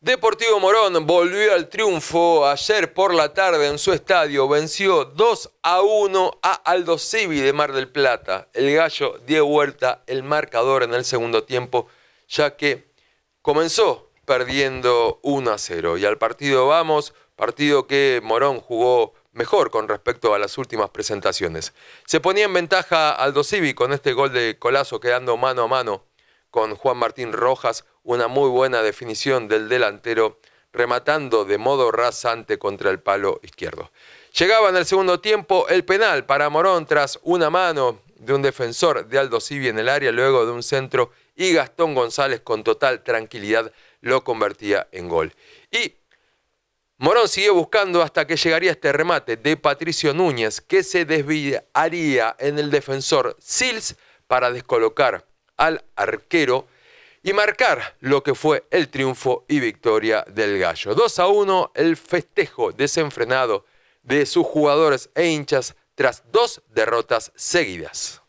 Deportivo Morón volvió al triunfo ayer por la tarde en su estadio. Venció 2 a 1 a Aldo Civi de Mar del Plata. El gallo dio vuelta el marcador en el segundo tiempo, ya que comenzó perdiendo 1 a 0. Y al partido vamos, partido que Morón jugó mejor con respecto a las últimas presentaciones. Se ponía en ventaja Aldo Civi con este gol de Colazo quedando mano a mano con Juan Martín Rojas, una muy buena definición del delantero, rematando de modo rasante contra el palo izquierdo. Llegaba en el segundo tiempo el penal para Morón tras una mano de un defensor de Aldo Civi en el área, luego de un centro, y Gastón González con total tranquilidad lo convertía en gol. Y Morón siguió buscando hasta que llegaría este remate de Patricio Núñez que se desviaría en el defensor Sils para descolocar al arquero y marcar lo que fue el triunfo y victoria del Gallo. 2 a 1 el festejo desenfrenado de sus jugadores e hinchas tras dos derrotas seguidas.